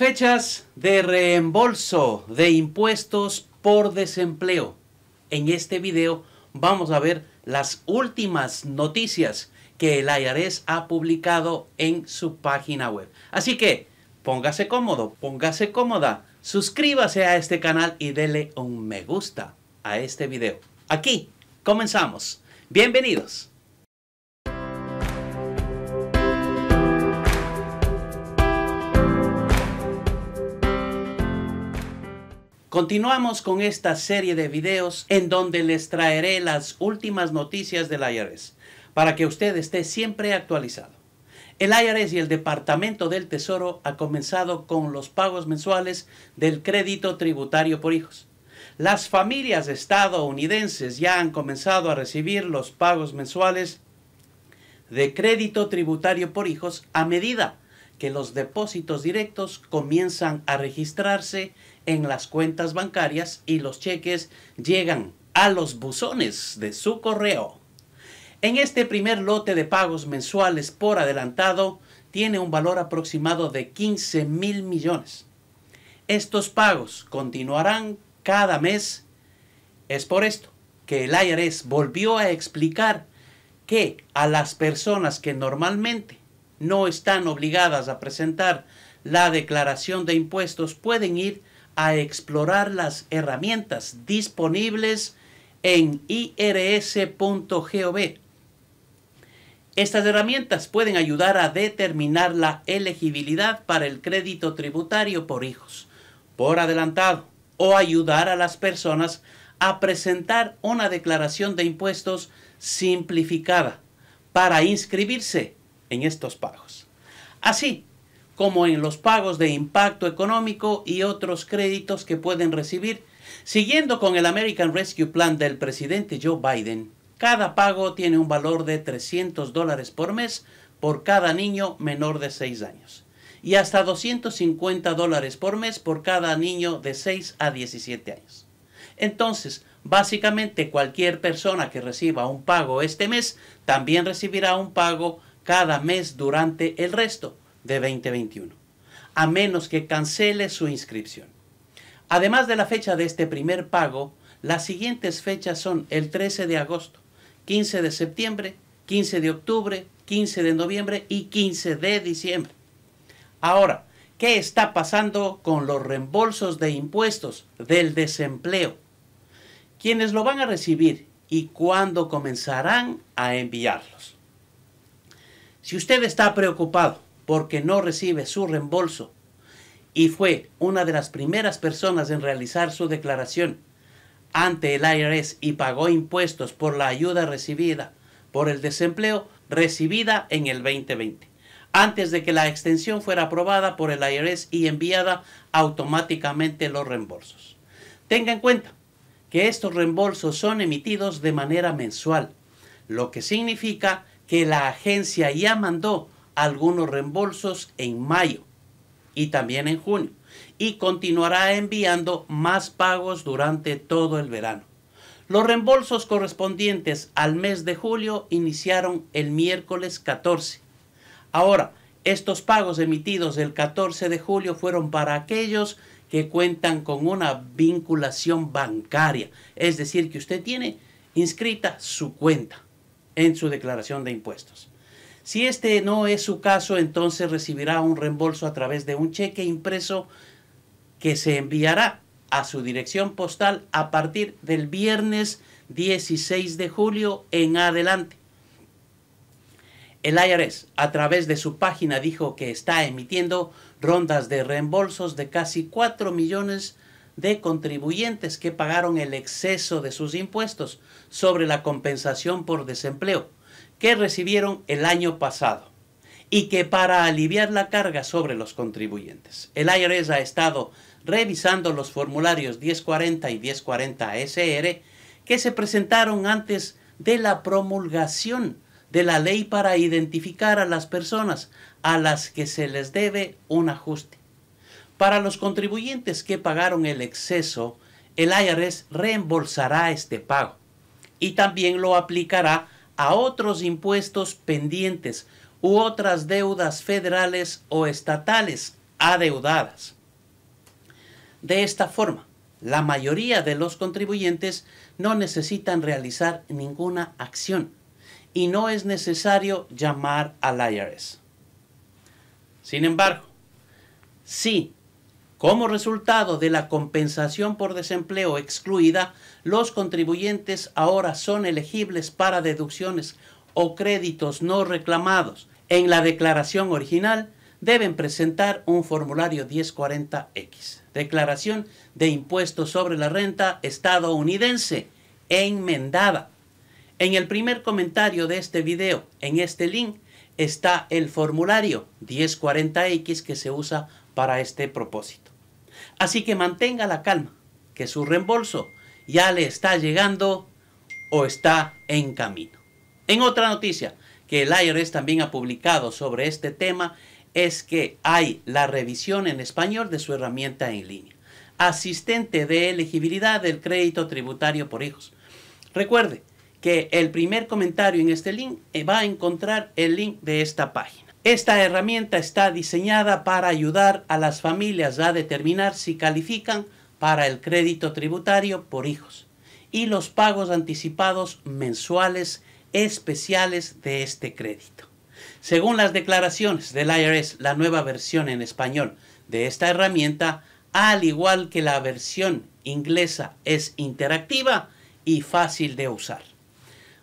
fechas de reembolso de impuestos por desempleo. En este video vamos a ver las últimas noticias que el IRS ha publicado en su página web. Así que póngase cómodo, póngase cómoda, suscríbase a este canal y dele un me gusta a este video. Aquí comenzamos. Bienvenidos. Continuamos con esta serie de videos en donde les traeré las últimas noticias del IRS para que usted esté siempre actualizado. El IRS y el Departamento del Tesoro ha comenzado con los pagos mensuales del crédito tributario por hijos. Las familias estadounidenses ya han comenzado a recibir los pagos mensuales de crédito tributario por hijos a medida que los depósitos directos comienzan a registrarse en las cuentas bancarias y los cheques llegan a los buzones de su correo. En este primer lote de pagos mensuales por adelantado tiene un valor aproximado de 15 mil millones. Estos pagos continuarán cada mes. Es por esto que el IRS volvió a explicar que a las personas que normalmente no están obligadas a presentar la declaración de impuestos pueden ir a explorar las herramientas disponibles en irs.gov. Estas herramientas pueden ayudar a determinar la elegibilidad para el crédito tributario por hijos por adelantado o ayudar a las personas a presentar una declaración de impuestos simplificada para inscribirse en estos pagos. Así, como en los pagos de impacto económico y otros créditos que pueden recibir. Siguiendo con el American Rescue Plan del presidente Joe Biden, cada pago tiene un valor de 300 dólares por mes por cada niño menor de 6 años y hasta 250 dólares por mes por cada niño de 6 a 17 años. Entonces, básicamente cualquier persona que reciba un pago este mes también recibirá un pago cada mes durante el resto de 2021, a menos que cancele su inscripción. Además de la fecha de este primer pago, las siguientes fechas son el 13 de agosto, 15 de septiembre, 15 de octubre, 15 de noviembre y 15 de diciembre. Ahora, ¿qué está pasando con los reembolsos de impuestos del desempleo? ¿Quiénes lo van a recibir y cuándo comenzarán a enviarlos? Si usted está preocupado porque no recibe su reembolso y fue una de las primeras personas en realizar su declaración ante el IRS y pagó impuestos por la ayuda recibida por el desempleo recibida en el 2020, antes de que la extensión fuera aprobada por el IRS y enviada automáticamente los reembolsos. Tenga en cuenta que estos reembolsos son emitidos de manera mensual, lo que significa que la agencia ya mandó algunos reembolsos en mayo y también en junio y continuará enviando más pagos durante todo el verano. Los reembolsos correspondientes al mes de julio iniciaron el miércoles 14. Ahora, estos pagos emitidos el 14 de julio fueron para aquellos que cuentan con una vinculación bancaria, es decir, que usted tiene inscrita su cuenta en su declaración de impuestos. Si este no es su caso, entonces recibirá un reembolso a través de un cheque impreso que se enviará a su dirección postal a partir del viernes 16 de julio en adelante. El IRS, a través de su página, dijo que está emitiendo rondas de reembolsos de casi 4 millones de contribuyentes que pagaron el exceso de sus impuestos sobre la compensación por desempleo que recibieron el año pasado y que para aliviar la carga sobre los contribuyentes. El IRS ha estado revisando los formularios 1040 y 1040SR que se presentaron antes de la promulgación de la ley para identificar a las personas a las que se les debe un ajuste. Para los contribuyentes que pagaron el exceso, el IRS reembolsará este pago y también lo aplicará a otros impuestos pendientes u otras deudas federales o estatales adeudadas. De esta forma, la mayoría de los contribuyentes no necesitan realizar ninguna acción y no es necesario llamar al IRS. Sin embargo, sí como resultado de la compensación por desempleo excluida, los contribuyentes ahora son elegibles para deducciones o créditos no reclamados. En la declaración original deben presentar un formulario 1040X, Declaración de Impuestos sobre la Renta Estadounidense, enmendada. En el primer comentario de este video, en este link, está el formulario 1040X que se usa para este propósito. Así que mantenga la calma, que su reembolso ya le está llegando o está en camino. En otra noticia que el IRS también ha publicado sobre este tema es que hay la revisión en español de su herramienta en línea. Asistente de elegibilidad del crédito tributario por hijos. Recuerde que el primer comentario en este link eh, va a encontrar el link de esta página. Esta herramienta está diseñada para ayudar a las familias a determinar si califican para el crédito tributario por hijos y los pagos anticipados mensuales especiales de este crédito. Según las declaraciones del IRS, la nueva versión en español de esta herramienta, al igual que la versión inglesa, es interactiva y fácil de usar.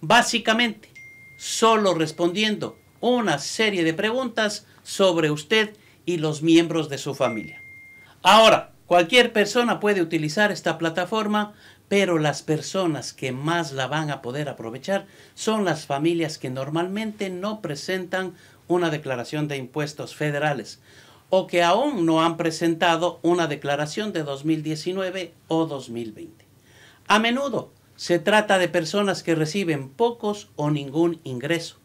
Básicamente, solo respondiendo una serie de preguntas sobre usted y los miembros de su familia. Ahora, cualquier persona puede utilizar esta plataforma, pero las personas que más la van a poder aprovechar son las familias que normalmente no presentan una declaración de impuestos federales o que aún no han presentado una declaración de 2019 o 2020. A menudo se trata de personas que reciben pocos o ningún ingreso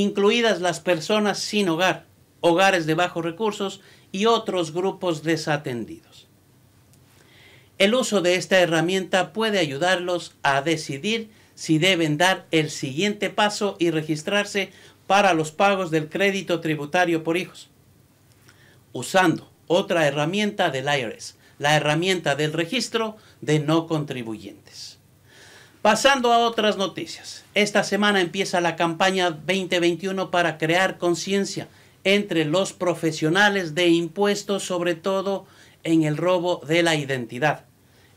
incluidas las personas sin hogar, hogares de bajos recursos y otros grupos desatendidos. El uso de esta herramienta puede ayudarlos a decidir si deben dar el siguiente paso y registrarse para los pagos del crédito tributario por hijos. Usando otra herramienta del IRS, la herramienta del registro de no contribuyentes. Pasando a otras noticias. Esta semana empieza la campaña 2021 para crear conciencia entre los profesionales de impuestos, sobre todo en el robo de la identidad.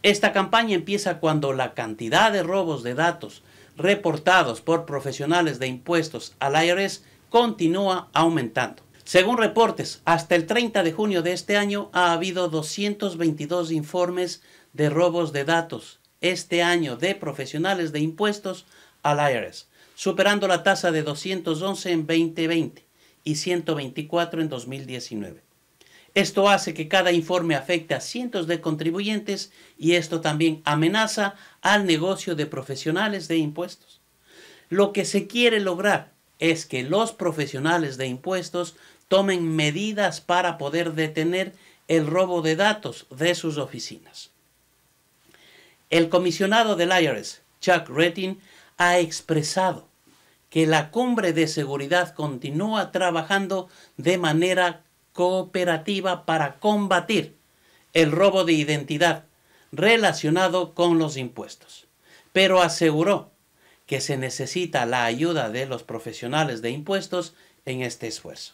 Esta campaña empieza cuando la cantidad de robos de datos reportados por profesionales de impuestos al IRS continúa aumentando. Según reportes, hasta el 30 de junio de este año ha habido 222 informes de robos de datos este año de profesionales de impuestos al IRS, superando la tasa de 211 en 2020 y 124 en 2019. Esto hace que cada informe afecte a cientos de contribuyentes y esto también amenaza al negocio de profesionales de impuestos. Lo que se quiere lograr es que los profesionales de impuestos tomen medidas para poder detener el robo de datos de sus oficinas. El comisionado del IRS, Chuck Rettin, ha expresado que la cumbre de seguridad continúa trabajando de manera cooperativa para combatir el robo de identidad relacionado con los impuestos, pero aseguró que se necesita la ayuda de los profesionales de impuestos en este esfuerzo,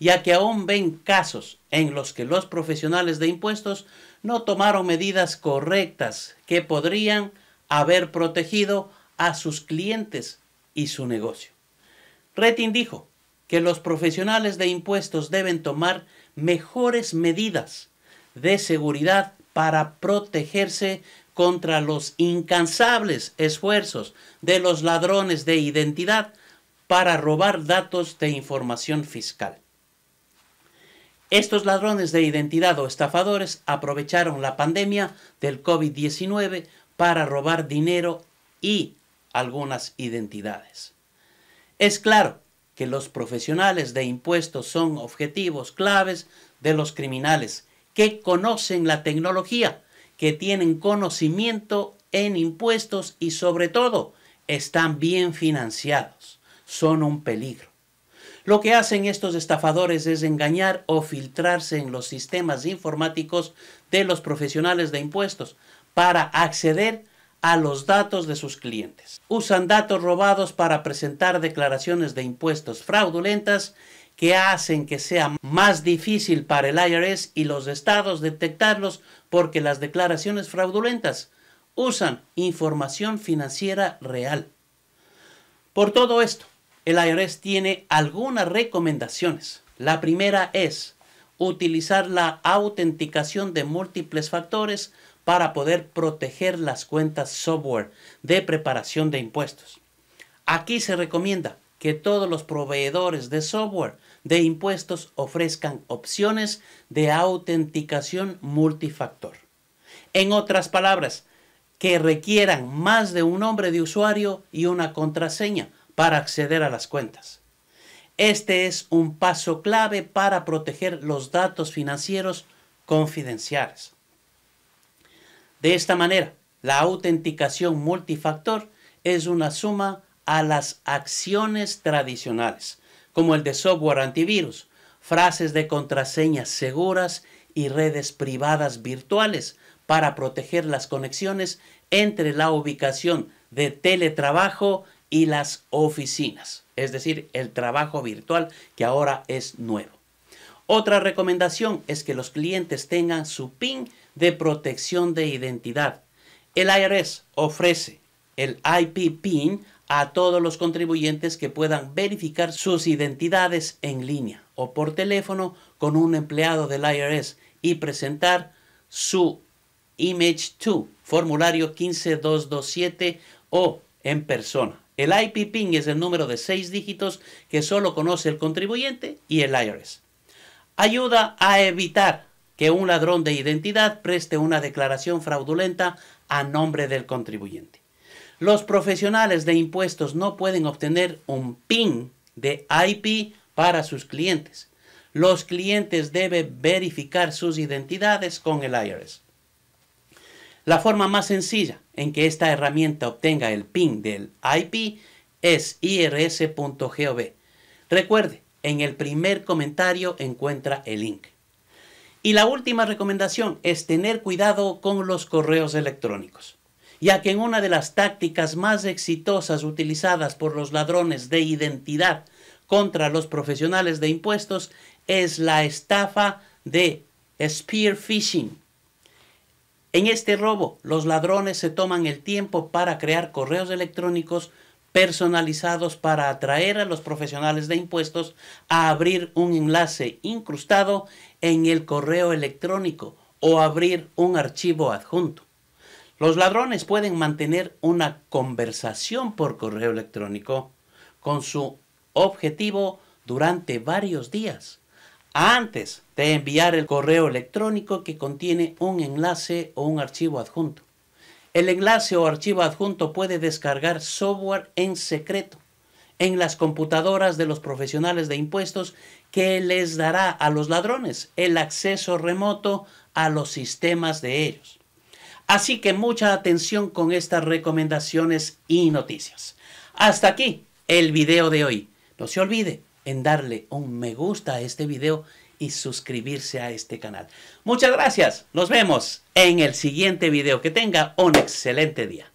ya que aún ven casos en los que los profesionales de impuestos no tomaron medidas correctas que podrían haber protegido a sus clientes y su negocio. Retin dijo que los profesionales de impuestos deben tomar mejores medidas de seguridad para protegerse contra los incansables esfuerzos de los ladrones de identidad para robar datos de información fiscal. Estos ladrones de identidad o estafadores aprovecharon la pandemia del COVID-19 para robar dinero y algunas identidades. Es claro que los profesionales de impuestos son objetivos claves de los criminales que conocen la tecnología, que tienen conocimiento en impuestos y sobre todo están bien financiados. Son un peligro. Lo que hacen estos estafadores es engañar o filtrarse en los sistemas informáticos de los profesionales de impuestos para acceder a los datos de sus clientes. Usan datos robados para presentar declaraciones de impuestos fraudulentas que hacen que sea más difícil para el IRS y los estados detectarlos porque las declaraciones fraudulentas usan información financiera real. Por todo esto, el IRS tiene algunas recomendaciones. La primera es utilizar la autenticación de múltiples factores para poder proteger las cuentas software de preparación de impuestos. Aquí se recomienda que todos los proveedores de software de impuestos ofrezcan opciones de autenticación multifactor. En otras palabras, que requieran más de un nombre de usuario y una contraseña para acceder a las cuentas. Este es un paso clave para proteger los datos financieros confidenciales. De esta manera, la autenticación multifactor es una suma a las acciones tradicionales, como el de software antivirus, frases de contraseñas seguras y redes privadas virtuales para proteger las conexiones entre la ubicación de teletrabajo y las oficinas, es decir, el trabajo virtual que ahora es nuevo. Otra recomendación es que los clientes tengan su PIN de protección de identidad. El IRS ofrece el IP PIN a todos los contribuyentes que puedan verificar sus identidades en línea o por teléfono con un empleado del IRS y presentar su Image 2, formulario 15227 o en persona. El IP PIN es el número de seis dígitos que solo conoce el contribuyente y el IRS. Ayuda a evitar que un ladrón de identidad preste una declaración fraudulenta a nombre del contribuyente. Los profesionales de impuestos no pueden obtener un PIN de IP para sus clientes. Los clientes deben verificar sus identidades con el IRS. La forma más sencilla en que esta herramienta obtenga el PIN del IP es irs.gov. Recuerde, en el primer comentario encuentra el link. Y la última recomendación es tener cuidado con los correos electrónicos, ya que en una de las tácticas más exitosas utilizadas por los ladrones de identidad contra los profesionales de impuestos es la estafa de spear phishing en este robo, los ladrones se toman el tiempo para crear correos electrónicos personalizados para atraer a los profesionales de impuestos a abrir un enlace incrustado en el correo electrónico o abrir un archivo adjunto. Los ladrones pueden mantener una conversación por correo electrónico con su objetivo durante varios días antes de enviar el correo electrónico que contiene un enlace o un archivo adjunto. El enlace o archivo adjunto puede descargar software en secreto en las computadoras de los profesionales de impuestos que les dará a los ladrones el acceso remoto a los sistemas de ellos. Así que mucha atención con estas recomendaciones y noticias. Hasta aquí el video de hoy. No se olvide, en darle un me gusta a este video y suscribirse a este canal. Muchas gracias. Nos vemos en el siguiente video. Que tenga un excelente día.